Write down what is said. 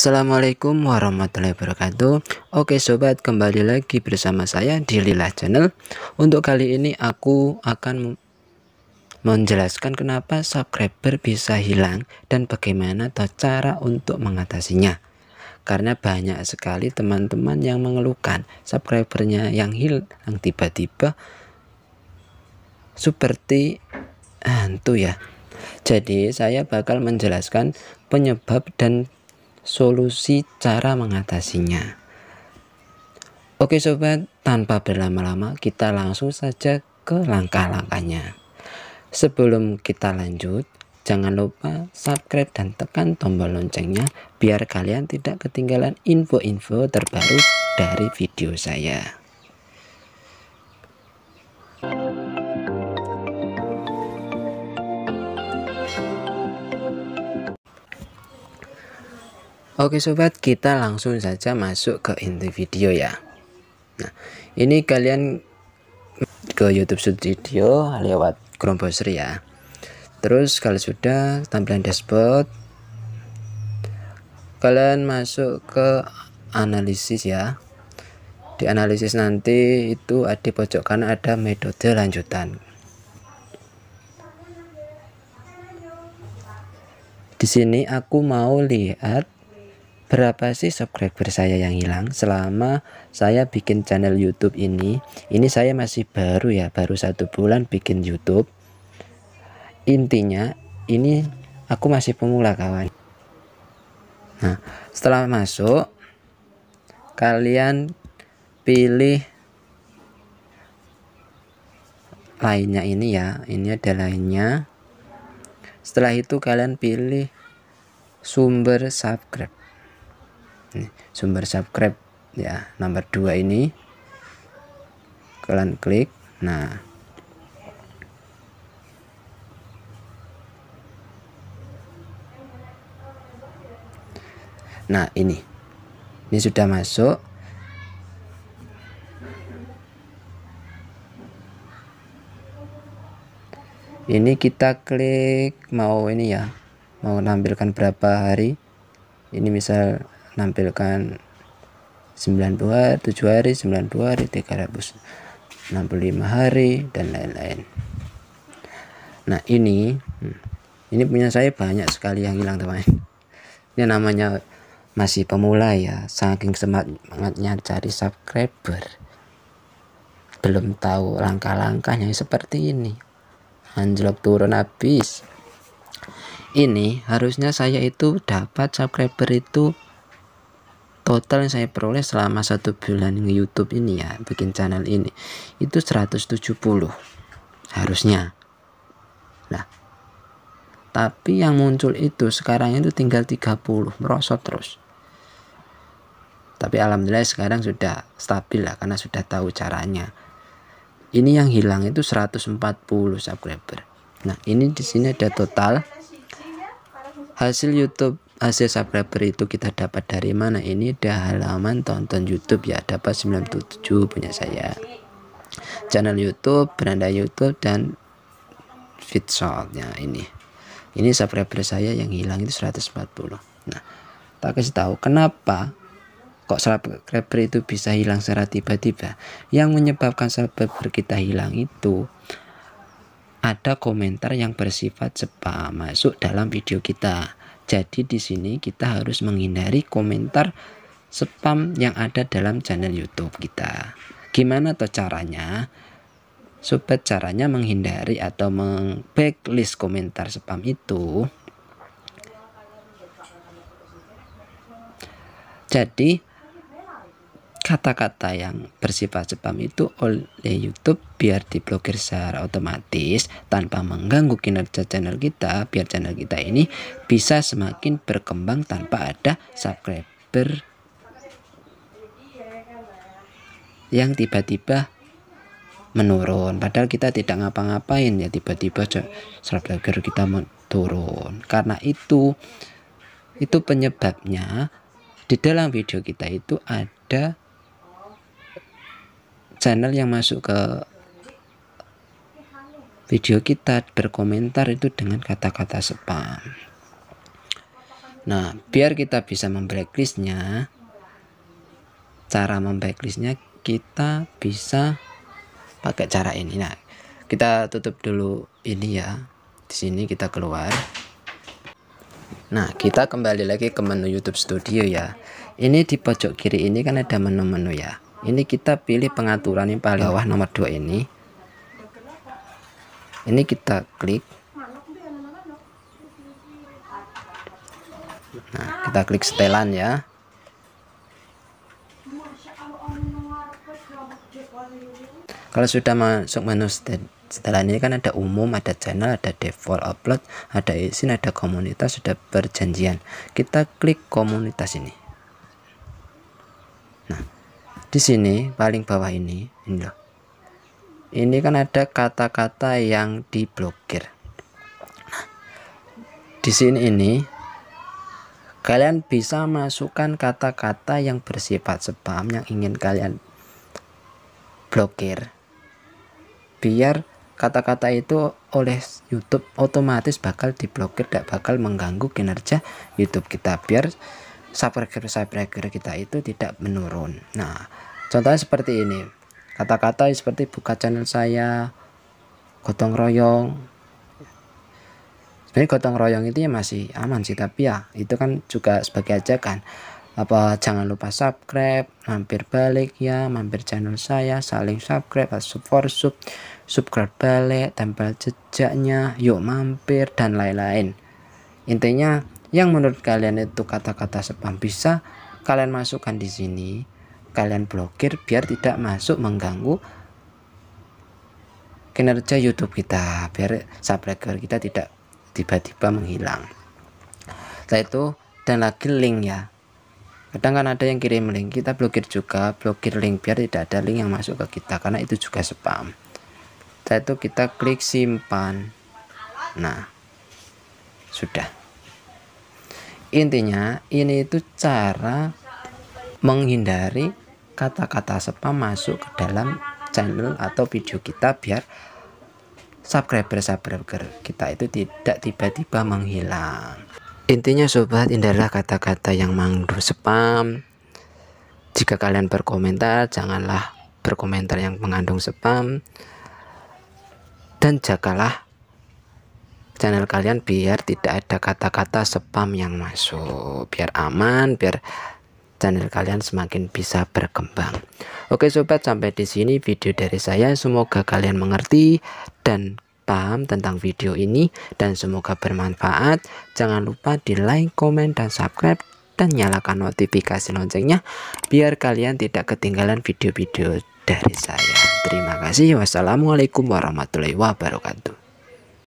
Assalamualaikum warahmatullahi wabarakatuh Oke sobat kembali lagi bersama saya di Lila Channel Untuk kali ini aku akan menjelaskan kenapa subscriber bisa hilang dan bagaimana atau cara untuk mengatasinya karena banyak sekali teman-teman yang mengeluhkan subscribernya yang hilang tiba-tiba seperti hantu ya jadi saya bakal menjelaskan penyebab dan solusi cara mengatasinya. Oke sobat, tanpa berlama-lama kita langsung saja ke langkah-langkahnya. Sebelum kita lanjut, jangan lupa subscribe dan tekan tombol loncengnya biar kalian tidak ketinggalan info-info terbaru dari video saya. Oke sobat, kita langsung saja masuk ke inti video ya. Nah, ini kalian ke YouTube Studio lewat Chrome browser ya. Terus kalau sudah tampilan dashboard, kalian masuk ke analisis ya. Di analisis nanti itu di pojok kanan ada metode lanjutan. Di sini aku mau lihat Berapa sih subscriber saya yang hilang selama saya bikin channel YouTube ini? Ini saya masih baru ya, baru satu bulan bikin YouTube. Intinya ini aku masih pemula kawan. Nah, setelah masuk kalian pilih lainnya ini ya. Ini ada lainnya. Setelah itu kalian pilih sumber subscribe sumber subscribe ya nomor dua ini kalian klik nah nah ini ini sudah masuk ini kita klik mau ini ya mau menampilkan berapa hari ini misal nampilkan 90 hari, 7 hari, 90 hari, 365 hari dan lain-lain. Nah, ini hmm, ini punya saya banyak sekali yang hilang, teman. Ini namanya masih pemula ya, saking semangatnya cari subscriber. Belum tahu langkah-langkahnya seperti ini. Anjlok turun habis. Ini harusnya saya itu dapat subscriber itu total yang saya peroleh selama satu bulan YouTube ini ya bikin channel ini itu 170 harusnya nah tapi yang muncul itu sekarang itu tinggal 30 merosot terus tapi alhamdulillah sekarang sudah stabil lah karena sudah tahu caranya ini yang hilang itu 140 subscriber nah ini di sini ada total hasil YouTube hasil subscriber itu kita dapat dari mana ini di halaman tonton YouTube ya dapat 97 punya saya channel YouTube beranda YouTube dan fitshotnya ini ini subscriber saya yang hilang itu 140 nah tak kasih tahu kenapa kok subscriber itu bisa hilang secara tiba-tiba yang menyebabkan subscriber kita hilang itu ada komentar yang bersifat spam masuk dalam video kita jadi di sini kita harus menghindari komentar spam yang ada dalam channel YouTube kita. Gimana tuh caranya? Sobat caranya menghindari atau meng-backlist komentar spam itu. Jadi kata-kata yang bersifat spam itu oleh YouTube biar diblokir secara otomatis tanpa mengganggu kinerja channel kita biar channel kita ini bisa semakin berkembang tanpa ada subscriber yang tiba-tiba menurun padahal kita tidak ngapa-ngapain ya tiba-tiba subscriber kita turun karena itu itu penyebabnya di dalam video kita itu ada channel yang masuk ke video kita berkomentar itu dengan kata-kata spam nah biar kita bisa memblacklistnya cara memblacklistnya kita bisa pakai cara ini nah kita tutup dulu ini ya di sini kita keluar nah kita kembali lagi ke menu YouTube Studio ya ini di pojok kiri ini kan ada menu-menu ya ini kita pilih pengaturan yang paling bawah nomor 2 ini ini kita klik nah kita klik setelan ya kalau sudah masuk menu setelan ini kan ada umum ada channel ada default upload ada izin, ada komunitas sudah perjanjian kita klik komunitas ini nah di sini paling bawah ini ini loh ini kan ada kata-kata yang diblokir nah, di sini ini kalian bisa masukkan kata-kata yang bersifat spam yang ingin kalian blokir biar kata-kata itu oleh YouTube otomatis bakal diblokir tidak bakal mengganggu kinerja YouTube kita biar subscriber-subscriber kita itu tidak menurun nah contohnya seperti ini kata-kata seperti buka channel saya gotong royong sebenarnya gotong royong itu ya masih aman sih tapi ya itu kan juga sebagai ajakan apa jangan lupa subscribe mampir balik ya mampir channel saya saling subscribe support sub subscribe balik tempel jejaknya yuk mampir dan lain-lain intinya yang menurut kalian itu kata-kata spam bisa kalian masukkan di sini kalian blokir biar tidak masuk mengganggu kinerja YouTube kita biar subscriber kita tidak tiba-tiba menghilang setelah itu dan lagi link ya kadang kan ada yang kirim link kita blokir juga blokir link biar tidak ada link yang masuk ke kita karena itu juga spam setelah itu kita klik simpan nah sudah Intinya, ini itu cara menghindari kata-kata spam masuk ke dalam channel atau video kita biar subscriber-subscriber kita itu tidak tiba-tiba menghilang. Intinya sobat, indahlah kata-kata yang mengandung spam. Jika kalian berkomentar, janganlah berkomentar yang mengandung spam. Dan jagalah channel kalian biar tidak ada kata-kata spam yang masuk biar aman biar channel kalian semakin bisa berkembang oke sobat sampai di sini video dari saya semoga kalian mengerti dan paham tentang video ini dan semoga bermanfaat jangan lupa di like comment, dan subscribe dan nyalakan notifikasi loncengnya biar kalian tidak ketinggalan video-video dari saya. Terima kasih. Wassalamualaikum warahmatullahi wabarakatuh.